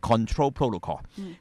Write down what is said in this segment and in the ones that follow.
control protocol.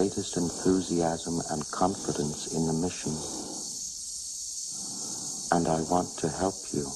greatest enthusiasm and confidence in the mission. And I want to help you.